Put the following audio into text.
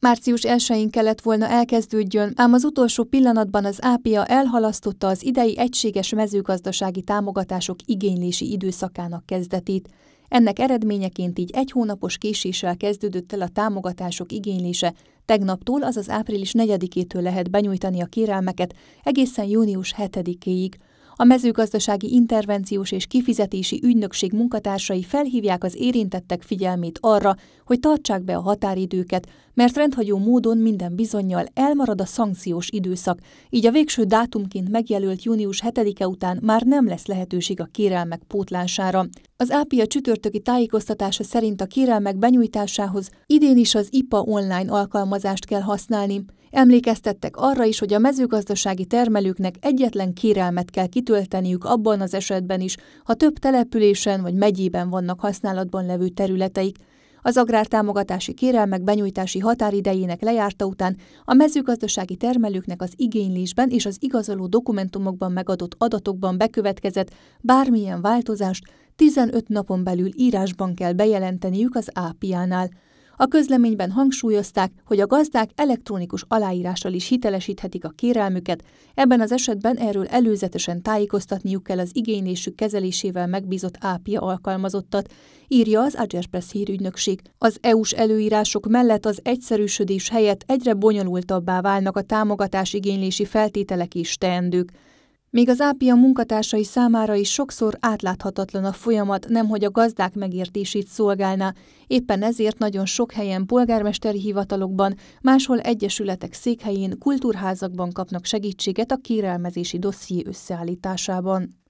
Március 1-én kellett volna elkezdődjön, ám az utolsó pillanatban az ápia elhalasztotta az idei egységes mezőgazdasági támogatások igénylési időszakának kezdetét. Ennek eredményeként így egy hónapos késéssel kezdődött el a támogatások igénylése. Tegnaptól, azaz április 4-től lehet benyújtani a kérelmeket egészen június 7-éig. A mezőgazdasági intervenciós és kifizetési ügynökség munkatársai felhívják az érintettek figyelmét arra, hogy tartsák be a határidőket, mert rendhagyó módon minden bizonyal elmarad a szankciós időszak, így a végső dátumként megjelölt június 7-e után már nem lesz lehetőség a kérelmek pótlására. Az APIA csütörtöki tájékoztatása szerint a kérelmek benyújtásához idén is az IPA online alkalmazást kell használni. Emlékeztettek arra is, hogy a mezőgazdasági termelőknek egyetlen kérelmet kell kitölteniük abban az esetben is, ha több településen vagy megyében vannak használatban levő területeik. Az agrártámogatási kérelmek benyújtási határidejének lejárta után a mezőgazdasági termelőknek az igénylésben és az igazoló dokumentumokban megadott adatokban bekövetkezett bármilyen változást 15 napon belül írásban kell bejelenteniük az ápiánál. A közleményben hangsúlyozták, hogy a gazdák elektronikus aláírással is hitelesíthetik a kérelmüket, ebben az esetben erről előzetesen tájékoztatniuk kell az igénylésük kezelésével megbízott ápia alkalmazottat, írja az Agerpress hírügynökség. Az EU-s előírások mellett az egyszerűsödés helyett egyre bonyolultabbá válnak a támogatás igénylési feltételek és teendők. Még az ápia munkatársai számára is sokszor átláthatatlan a folyamat, nemhogy a gazdák megértését szolgálna, Éppen ezért nagyon sok helyen polgármesteri hivatalokban, máshol egyesületek székhelyén, kultúrházakban kapnak segítséget a kérelmezési dosszié összeállításában.